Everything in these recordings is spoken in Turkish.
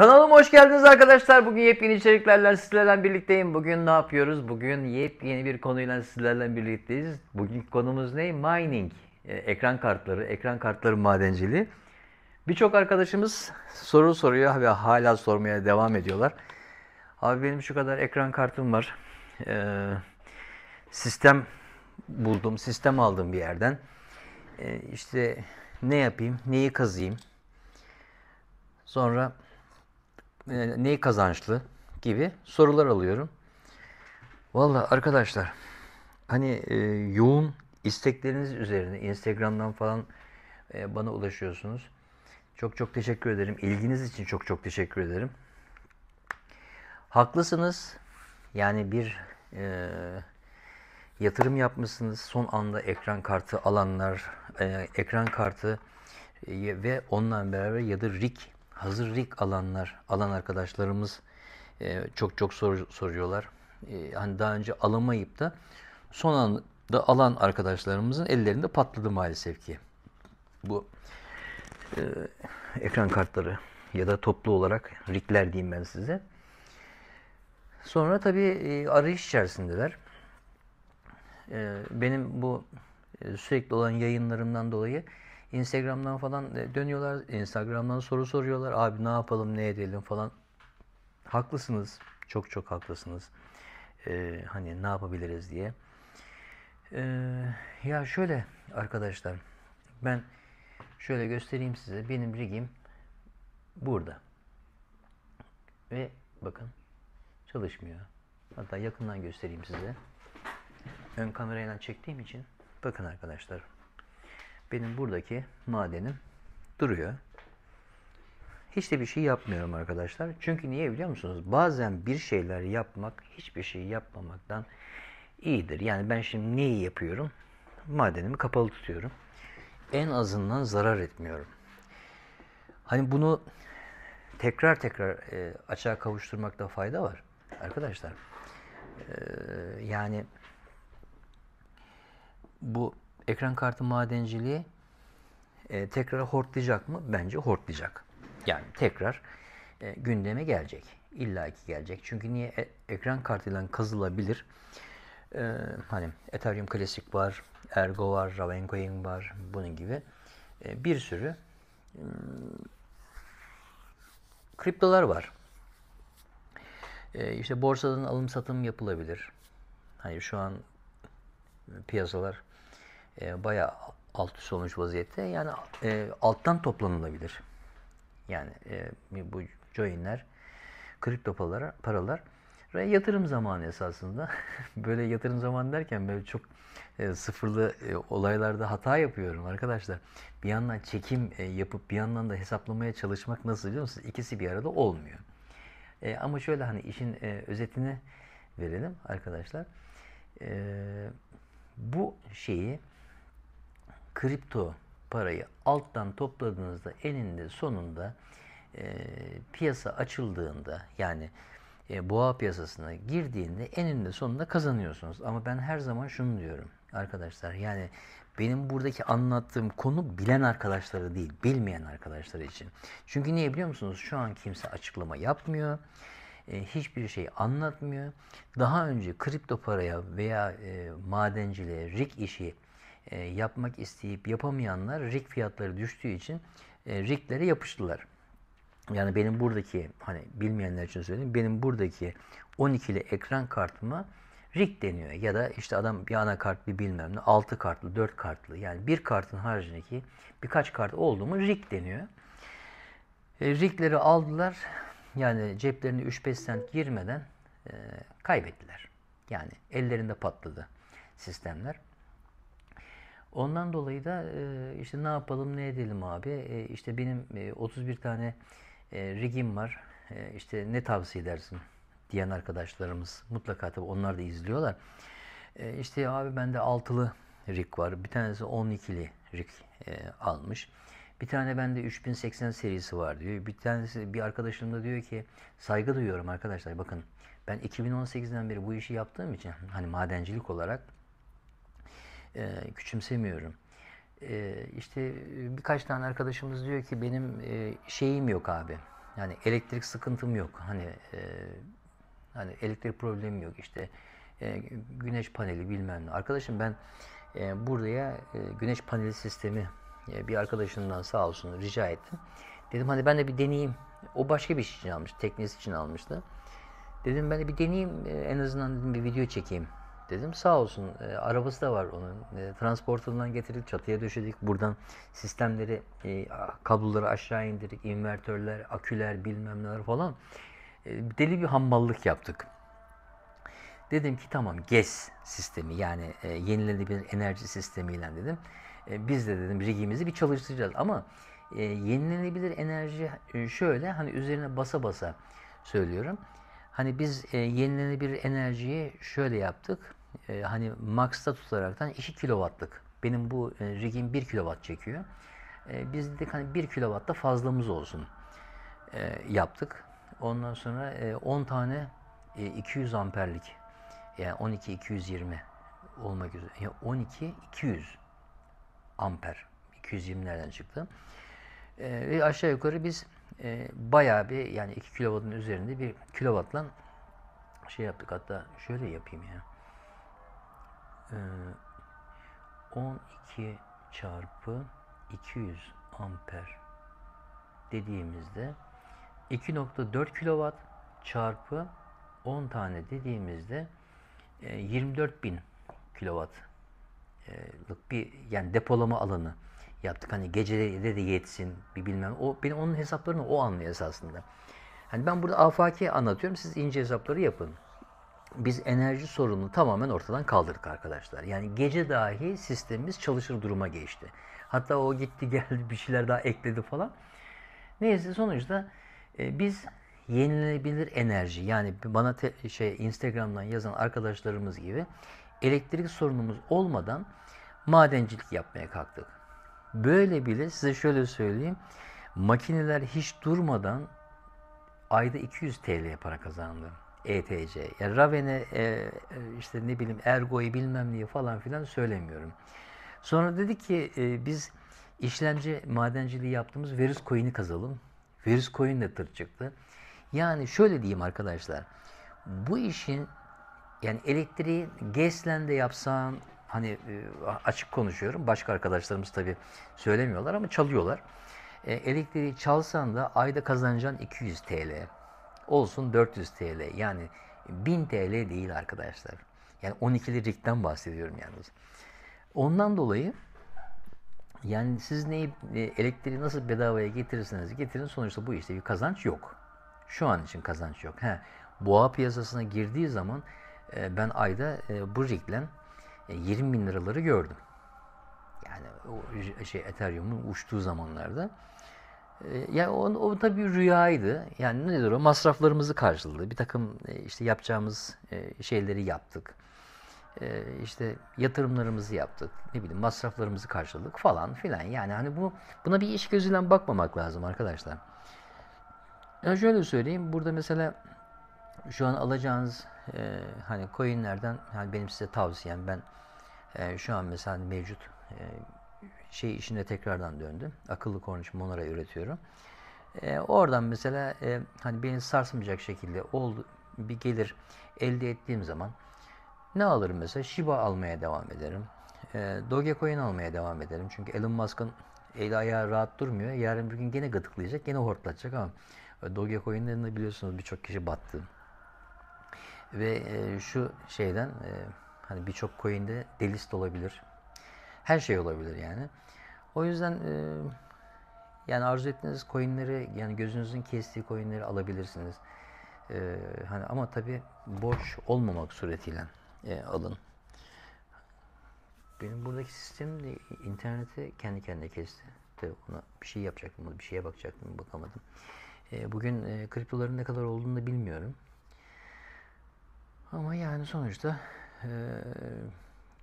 Kanalıma hoş geldiniz arkadaşlar. Bugün yepyeni içeriklerle sizlerle birlikteyim. Bugün ne yapıyoruz? Bugün yepyeni bir konuyla sizlerle birlikteyiz. Bugün konumuz ne? Mining. Ee, ekran kartları, ekran kartları madenciliği. Birçok arkadaşımız soru soruyor ve hala sormaya devam ediyorlar. Abi benim şu kadar ekran kartım var. Ee, sistem buldum, sistem aldım bir yerden. Ee, işte ne yapayım, neyi kazıyım? Sonra e, neyi kazançlı gibi sorular alıyorum. Valla arkadaşlar hani e, yoğun istekleriniz üzerine Instagram'dan falan e, bana ulaşıyorsunuz. Çok çok teşekkür ederim. İlginiz için çok çok teşekkür ederim. Haklısınız. Yani bir e, yatırım yapmışsınız. Son anda ekran kartı alanlar, e, ekran kartı e, ve onunla beraber ya da RIK hazır rig alanlar, alan arkadaşlarımız e, çok çok sor, soruyorlar. E, hani daha önce alamayıp da son anda alan arkadaşlarımızın ellerinde patladı maalesef ki. Bu e, ekran kartları ya da toplu olarak rigler diyeyim ben size. Sonra tabii e, arayış içerisindeler. E, benim bu e, sürekli olan yayınlarımdan dolayı Instagram'dan falan e, dönüyorlar. Instagram'dan soru soruyorlar. Abi ne yapalım, ne edelim falan. Haklısınız. Çok çok haklısınız. Ee, hani ne yapabiliriz diye. Ee, ya şöyle arkadaşlar. Ben şöyle göstereyim size. Benim rigim burada. Ve bakın çalışmıyor. Hatta yakından göstereyim size. Ön kamerayla çektiğim için bakın arkadaşlar benim buradaki madenim duruyor. Hiç de bir şey yapmıyorum arkadaşlar. Çünkü niye biliyor musunuz? Bazen bir şeyler yapmak hiçbir şey yapmamaktan iyidir. Yani ben şimdi neyi yapıyorum? Madenimi kapalı tutuyorum. En azından zarar etmiyorum. Hani bunu tekrar tekrar e, açığa kavuşturmakta fayda var arkadaşlar. E, yani bu ekran kartı madenciliği e, tekrar hortlayacak mı? Bence hortlayacak. Yani tekrar e, gündeme gelecek. İlla ki gelecek. Çünkü niye? E, ekran kartıyla kazılabilir. E, hani Ethereum Classic var, Ergo var, Ravencoin var, bunun gibi e, bir sürü e, kriptolar var. E, işte borsadan alım satım yapılabilir. Hani şu an piyasalar e, bayağı alt üst olmuş vaziyette. Yani e, alttan toplanılabilir. Yani e, bu joinler kripto paralar, paralar yatırım zamanı esasında. böyle yatırım zamanı derken böyle çok e, sıfırlı e, olaylarda hata yapıyorum arkadaşlar. Bir yandan çekim e, yapıp bir yandan da hesaplamaya çalışmak nasıl biliyor musunuz? İkisi bir arada olmuyor. E, ama şöyle hani işin e, özetini verelim arkadaşlar. E, bu şeyi kripto parayı alttan topladığınızda eninde sonunda e, piyasa açıldığında yani e, boğa piyasasına girdiğinde eninde sonunda kazanıyorsunuz. Ama ben her zaman şunu diyorum arkadaşlar yani benim buradaki anlattığım konu bilen arkadaşları değil, bilmeyen arkadaşları için. Çünkü niye biliyor musunuz? Şu an kimse açıklama yapmıyor. E, hiçbir şey anlatmıyor. Daha önce kripto paraya veya e, madenciliğe, rig işi e, yapmak isteyip yapamayanlar rig fiyatları düştüğü için e, riglere yapıştılar. Yani benim buradaki hani bilmeyenler için söyleyeyim. Benim buradaki 12'li ekran kartıma rig deniyor. Ya da işte adam bir anakart bir bilmem ne 6 kartlı 4 kartlı yani bir kartın haricindeki birkaç kart oldu mu rig deniyor. E, rigleri aldılar. Yani ceplerine 3-5 sent girmeden e, kaybettiler. Yani ellerinde patladı sistemler. Ondan dolayı da e, işte ne yapalım ne edelim abi. E, işte benim e, 31 tane e, rigim var. E, işte ne tavsiye edersin diyen arkadaşlarımız mutlaka tabii onlar da izliyorlar. E, işte abi bende altılı rig var. Bir tanesi 12'li rig e, almış. Bir tane bende 3080 serisi var diyor. Bir tanesi bir arkadaşım da diyor ki saygı duyuyorum arkadaşlar bakın ben 2018'den beri bu işi yaptığım için hani madencilik olarak e, küçümsemiyorum. E, işte e, birkaç tane arkadaşımız diyor ki benim e, şeyim yok abi. Yani elektrik sıkıntım yok. Hani e, hani elektrik problemi yok işte. E, güneş paneli bilmem ne. Arkadaşım ben e, buraya e, güneş paneli sistemi e, bir arkadaşından sağ olsun rica ettim. Dedim hani ben de bir deneyeyim. O başka bir iş için almış. Teknesi için almıştı. Dedim ben de bir deneyeyim. E, en azından dedim, bir video çekeyim dedim. Sağ olsun e, arabası da var onun. E, transportundan getirdik, çatıya döşedik. Buradan sistemleri, e, kabloları aşağı indirdik. invertörler, aküler bilmem neler falan. E, deli bir hamballık yaptık. Dedim ki tamam GES sistemi yani e, yenilenebilir enerji sistemiyle dedim. E, biz de dedim rigimizi bir çalıştıracağız ama e, yenilenebilir enerji e, şöyle hani üzerine basa basa söylüyorum. Hani biz e, yenilenebilir enerjiyi şöyle yaptık e, hani max'ta tutaraktan 2 kW'lık. Benim bu e, rigim 1 kW çekiyor. E, biz dedik hani 1 kW da fazlamız olsun e, yaptık. Ondan sonra e, 10 tane e, 200 amperlik yani 12 220 olmak üzere yani 12 200 amper 220'lerden çıktı. E, ve aşağı yukarı biz e, bayağı bir yani 2 kW'ın üzerinde bir kW'la şey yaptık. Hatta şöyle yapayım ya. 12 ee, çarpı 200 amper dediğimizde 2.4 kilovat çarpı 10 tane dediğimizde 24.000 e, kilovatlık e, bir yani depolama alanı yaptık. Hani geceleri de yetsin bir bilmem. O, benim onun hesaplarını o anlıyor esasında. Hani ben burada afaki anlatıyorum. Siz ince hesapları yapın biz enerji sorununu tamamen ortadan kaldırdık arkadaşlar. Yani gece dahi sistemimiz çalışır duruma geçti. Hatta o gitti geldi bir şeyler daha ekledi falan. Neyse sonuçta e, biz yenilenebilir enerji yani bana te, şey Instagram'dan yazan arkadaşlarımız gibi elektrik sorunumuz olmadan madencilik yapmaya kalktık. Böyle bile size şöyle söyleyeyim. Makineler hiç durmadan ayda 200 TL para kazandı. ETC. Yani Ravene e, e, işte ne bileyim Ergo'yu bilmem niye falan filan söylemiyorum. Sonra dedi ki e, biz işlemci madenciliği yaptığımız Verus Coin'i kazalım. Verus Coin de tır çıktı. Yani şöyle diyeyim arkadaşlar. Bu işin yani elektriği GES'len yapsan hani e, açık konuşuyorum. Başka arkadaşlarımız tabii söylemiyorlar ama çalıyorlar. E, elektriği çalsan da ayda kazanacağın 200 TL olsun 400 TL. Yani 1000 TL değil arkadaşlar. Yani 12 rigden bahsediyorum yalnız. Ondan dolayı yani siz neyi e, elektriği nasıl bedavaya getirirseniz getirin sonuçta bu işte bir kazanç yok. Şu an için kazanç yok. He, boğa piyasasına girdiği zaman e, ben ayda e, bu riglen 20 bin liraları gördüm. Yani o şey Ethereum'un uçtuğu zamanlarda ee, yani o, o tabii rüyaydı. Yani nedir o? Masraflarımızı karşıladı. Bir takım e, işte yapacağımız e, şeyleri yaptık. E, işte yatırımlarımızı yaptık. Ne bileyim masraflarımızı karşıladık falan filan. Yani hani bu buna bir iş gözüyle bakmamak lazım arkadaşlar. Ya şöyle söyleyeyim. Burada mesela şu an alacağınız e, hani coinlerden yani benim size tavsiyem ben e, şu an mesela hani mevcut e, şey işine tekrardan döndüm. Akıllı korniş monora üretiyorum. E, oradan mesela e, hani beni sarsmayacak şekilde ol, bir gelir elde ettiğim zaman ne alırım mesela? Shiba almaya devam ederim. E, Dogecoin almaya devam ederim. Çünkü Elon Musk'ın eli ayağı rahat durmuyor. Yarın bir gün gene gıdıklayacak, gene hortlatacak ama Dogecoin'lerinde biliyorsunuz birçok kişi battı. Ve e, şu şeyden e, hani birçok coin'de delist olabilir. Her şey olabilir yani. O yüzden e, yani arzu ettiğiniz coinleri yani gözünüzün kestiği coinleri alabilirsiniz. E, hani ama tabi borç olmamak suretiyle e, alın. Benim buradaki sistem de interneti kendi kendine kesti. Tabii ona bir şey yapacaktım, bir şeye bakacaktım, bakamadım. E, bugün e, kriptoların ne kadar olduğunu da bilmiyorum. Ama yani sonuçta e,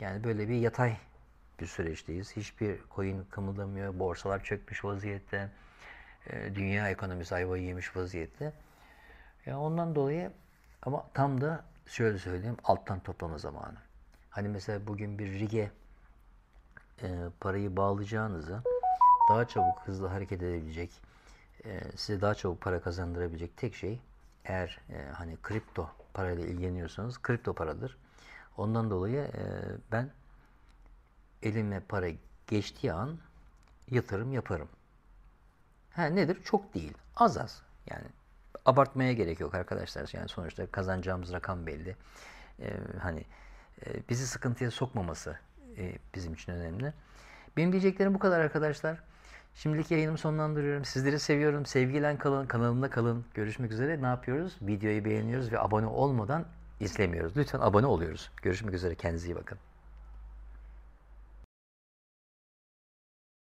yani böyle bir yatay bir süreçteyiz. Hiçbir coin kımıldamıyor. Borsalar çökmüş vaziyette. Ee, dünya ekonomisi ayva yemiş vaziyette. Yani ondan dolayı ama tam da şöyle söyleyeyim alttan toplama zamanı. Hani mesela bugün bir rige e, parayı bağlayacağınızı daha çabuk hızlı hareket edebilecek, e, size daha çabuk para kazandırabilecek tek şey eğer e, hani kripto parayla ilgileniyorsanız kripto paradır. Ondan dolayı e, ben elime para geçtiği an yatırım yaparım. Ha nedir? Çok değil. Az az. Yani abartmaya gerek yok arkadaşlar. Yani sonuçta kazanacağımız rakam belli. Ee, hani e, bizi sıkıntıya sokmaması e, bizim için önemli. Benim diyeceklerim bu kadar arkadaşlar. Şimdilik yayınımı sonlandırıyorum. Sizleri seviyorum. Sevgiyle kalın. Kanalımda kalın. Görüşmek üzere. Ne yapıyoruz? Videoyu beğeniyoruz ve abone olmadan izlemiyoruz. Lütfen abone oluyoruz. Görüşmek üzere. Kendinize iyi bakın.